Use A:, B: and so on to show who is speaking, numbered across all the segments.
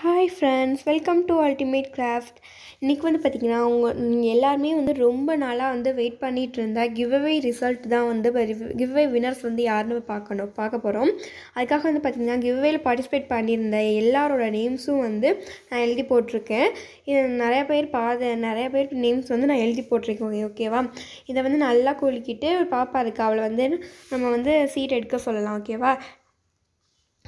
A: hi friends welcome to ultimate craft இன்றைக்கி வந்து பார்த்திங்கன்னா உங்கள் நீங்கள் எல்லாருமே வந்து ரொம்ப நாளாக வந்து வெயிட் பண்ணிகிட்டு இருந்தால் கிவ்அவே ரிசல்ட் தான் வந்து கிவ்அவே வினர்ஸ் வந்து யாருன்னு பார்க்கணும் பார்க்க போகிறோம் அதுக்காக வந்து பார்த்திங்கன்னா கிவ்வேயில் பார்ட்டிசிபேட் பண்ணியிருந்த எல்லாரோட நேம்ஸும் வந்து நான் எழுதி போட்டிருக்கேன் இது நிறைய பேர் பாத நிறைய பேர் நேம்ஸ் வந்து நான் எழுதி போட்டிருக்கேன் ஓகேவா இதை வந்து நல்லா குலுக்கிட்டு பாப்பா இருக்கு அவளை வந்து நம்ம வந்து சீட் எடுக்க சொல்லலாம் ஓகேவா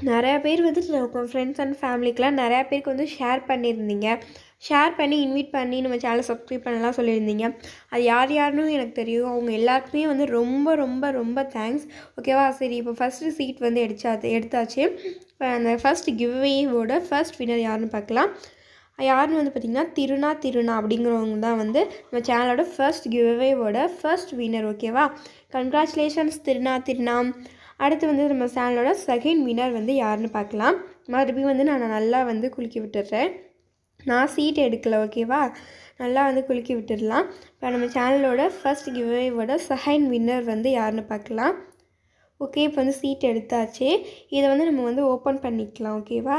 A: நிறையா பேர் வந்துட்டு உங்கள் ஃப்ரெண்ட்ஸ் அண்ட் ஃபேமிலிக்கெலாம் நிறையா பேருக்கு வந்து ஷேர் பண்ணியிருந்தீங்க ஷேர் பண்ணி இன்வைட் பண்ணி நம்ம சேனலை சப்ஸ்கிரைப் பண்ணலாம் சொல்லியிருந்தீங்க அது யார் யாருன்னு எனக்கு தெரியும் அவங்க எல்லாருக்குமே வந்து ரொம்ப ரொம்ப ரொம்ப தேங்க்ஸ் ஓகேவா சரி இப்போ ஃபஸ்ட்டு சீட் வந்து எடுத்தாச்சு எடுத்தாச்சு இப்போ அந்த ஃபஸ்ட் கிவ்வேவோட ஃபஸ்ட் வினர் யாருன்னு பார்க்கலாம் யாருன்னு வந்து பார்த்திங்கன்னா திருநா திருநா அப்படிங்கிறவங்க தான் வந்து நம்ம சேனலோட ஃபர்ஸ்ட் கிவ்வேவோட ஃபர்ஸ்ட் வினர் ஓகேவா கங்க்ராச்சுலேஷன்ஸ் திருநா திருநாம் அடுத்து வந்து நம்ம சேனலோட செகண்ட் வினர் வந்து யாருன்னு பார்க்கலாம் மறுபடியும் வந்து நான் நல்லா வந்து குலுக்கி விட்டுடுறேன் நான் சீட் எடுக்கலை ஓகேவா நல்லா வந்து குலுக்கி விட்டுடலாம் இப்போ நம்ம சேனலோட ஃபஸ்ட் கிவ்வேவோட செகண்ட் வின்னர் வந்து யாருன்னு பார்க்கலாம் ஓகே இப்போ வந்து சீட் எடுத்தாச்சு இதை வந்து நம்ம வந்து ஓப்பன் பண்ணிக்கலாம் ஓகேவா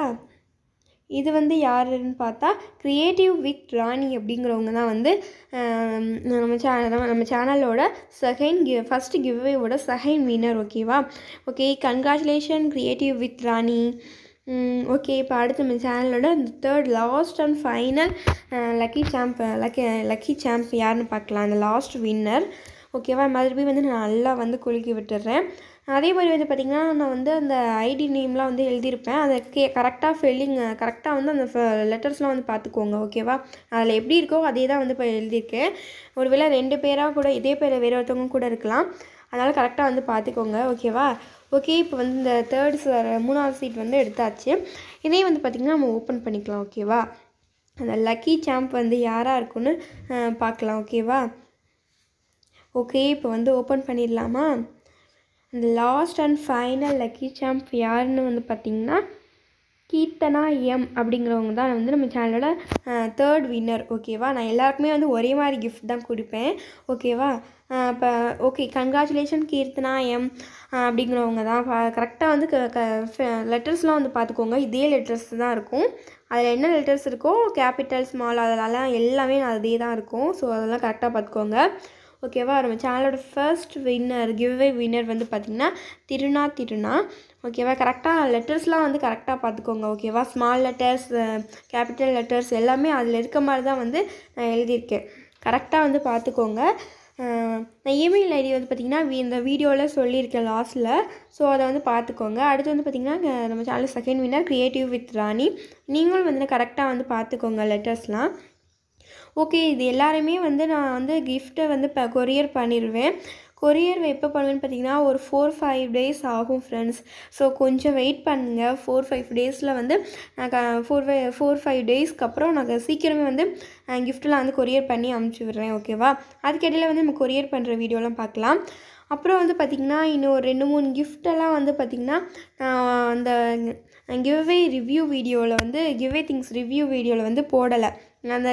A: இது வந்து யாருன்னு பார்த்தா க்ரியேட்டிவ் வித் ராணி அப்படிங்கிறவங்க தான் வந்து நம்ம சேனல் நம்ம சேனலோட செகண்ட் கிவ் ஃபஸ்ட் கிவ்வேவோட செகண்ட் வின்னர் ஓகேவா okay congratulation creative with Rani okay இப்போ அடுத்து நம்ம சேனலோட இந்த third last and final lucky champ lucky lucky champ யாருன்னு பார்க்கலாம் அந்த லாஸ்ட் வின்னர் ஓகேவா மறுபடியும் வந்து நான் நல்லா வந்து குலுக்கி விட்டுடுறேன் அதே மாதிரி வந்து பார்த்திங்கன்னா நான் வந்து அந்த ஐடி நேம்லாம் வந்து எழுதியிருப்பேன் அதை கே கரெக்டாக ஃபெல்லிங் கரெக்டாக வந்து அந்த லெட்டர்ஸ்லாம் வந்து பார்த்துக்கோங்க ஓகேவா அதில் எப்படி இருக்கோ அதே தான் வந்து இப்போ எழுதியிருக்கேன் ஒருவேளை ரெண்டு பேராக கூட இதே பேர் வேறு ஒருத்தவங்க கூட இருக்கலாம் அதனால் கரெக்டாக வந்து பார்த்துக்கோங்க ஓகேவா ஓகே இப்போ வந்து இந்த தேர்ட் மூணாவது சீட் வந்து எடுத்தாச்சு இதே வந்து பார்த்திங்கன்னா நம்ம ஓப்பன் பண்ணிக்கலாம் ஓகேவா அந்த லக்கி சாம்ப் வந்து யாராக இருக்குன்னு பார்க்கலாம் ஓகேவா ஓகே இப்போ வந்து ஓப்பன் பண்ணிடலாமா last and final lucky champ யாருன்னு வந்து பார்த்தீங்கன்னா கீர்த்தனா எம் அப்படிங்கிறவங்க தான் வந்து நம்ம சேனலோட தேர்ட் வின்னர் ஓகேவா நான் எல்லாருக்குமே வந்து ஒரே மாதிரி கிஃப்ட் தான் கொடுப்பேன் ஓகேவா இப்போ ஓகே கங்க்ராச்சுலேஷன் கீர்த்தனா எம் அப்படிங்கிறவங்க தான் கரெக்டாக வந்து லெட்டர்ஸ்லாம் வந்து பார்த்துக்கோங்க இதே லெட்டர்ஸ் தான் இருக்கும் அதில் என்ன லெட்டர்ஸ் இருக்கோ கேபிட்டல் ஸ்மால் அதெல்லாம் எல்லாமே அதே தான் இருக்கும் ஸோ அதெல்லாம் கரெக்டாக பார்த்துக்கோங்க ஓகேவா நம்ம சேனலோட ஃபர்ஸ்ட் வின்னர் கிவ்வே வின்னர் வந்து பார்த்திங்கன்னா திருநா திருநா ஓகேவா கரெக்டாக லெட்டர்ஸ்லாம் வந்து கரெக்டாக பார்த்துக்கோங்க ஓகேவா ஸ்மால் லெட்டர்ஸ் கேபிட்டல் லெட்டர்ஸ் எல்லாமே அதில் இருக்க மாதிரி தான் வந்து நான் எழுதியிருக்கேன் கரெக்டாக வந்து பார்த்துக்கோங்க நான் இமெயில் ஐடி வந்து பார்த்திங்கன்னா இந்த வீடியோவில் சொல்லியிருக்கேன் லாஸ்ட்டில் ஸோ அதை வந்து பார்த்துக்கோங்க அடுத்து வந்து பார்த்திங்கன்னா நம்ம channel second winner creative with Rani நீங்களும் வந்து கரெக்டாக வந்து பார்த்துக்கோங்க லெட்டர்ஸ்லாம் ஓகே இது எல்லாருமே வந்து நான் வந்து கிஃப்ட்டை வந்து இப்போ கொரியர் பண்ணிடுவேன் கொரியர் எப்போ பண்ணுவேன்னு பார்த்தீங்கன்னா ஒரு ஃபோர் ஃபைவ் டேஸ் ஆகும் ஃப்ரெண்ட்ஸ் ஸோ கொஞ்சம் வெயிட் பண்ணுங்கள் ஃபோர் ஃபைவ் டேஸில் வந்து நான் ஃபோர் ஃபை ஃபோர் ஃபைவ் டேஸ்க்கு அப்புறம் நான் சீக்கிரமே வந்து கிஃப்ட்டெலாம் வந்து கொரியர் பண்ணி அனுப்பிச்சி விடுறேன் ஓகேவா அதுக்கடையில் வந்து நம்ம கொரியர் பண்ணுற வீடியோலாம் பார்க்கலாம் அப்புறம் வந்து பார்த்திங்கன்னா இன்னும் ரெண்டு மூணு கிஃப்டெல்லாம் வந்து பார்த்திங்கன்னா அந்த கிவ்வே ரிவ்யூ வீடியோவில் வந்து கிவ்வே திங்ஸ் ரிவ்யூ வீடியோவில் வந்து போடலை அந்த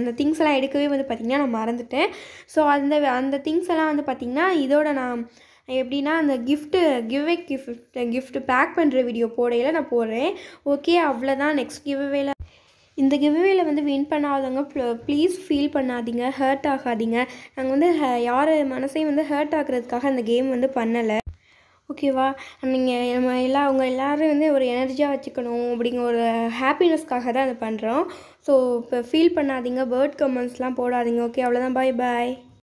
A: அந்த திங்ஸ் எல்லாம் எடுக்கவே வந்து பார்த்திங்கன்னா நான் மறந்துட்டேன் ஸோ அந்த அந்த திங்ஸ் எல்லாம் வந்து பார்த்திங்கன்னா இதோட நான் எப்படின்னா அந்த gift giveaway gift gift pack பண்ணுற வீடியோ போடையில் நான் போடுறேன் ஓகே அவ்வளோதான் நெக்ஸ்ட் கிவ்வேல இந்த கிவ்வேல வந்து வின் பண்ணாதவங்க ப்ளீஸ் ஃபீல் பண்ணாதீங்க ஹர்ட் ஆகாதீங்க நாங்கள் வந்து யார் மனசையும் வந்து ஹர்ட் ஆகிறதுக்காக அந்த கேம் வந்து பண்ணலை ஓகேவா நீங்கள் நம்ம எல்லா அவங்க எல்லோரும் வந்து ஒரு எனர்ஜியாக வச்சுக்கணும் அப்படிங்கிற ஒரு ஹாப்பினஸ்க்காக தான் அதை பண்ணுறோம் ஸோ இப்போ ஃபீல் பண்ணாதீங்க பேர்ட் கமெண்ட்ஸ்லாம் போடாதீங்க ஓகே அவ்வளோதான் பாய் பாய்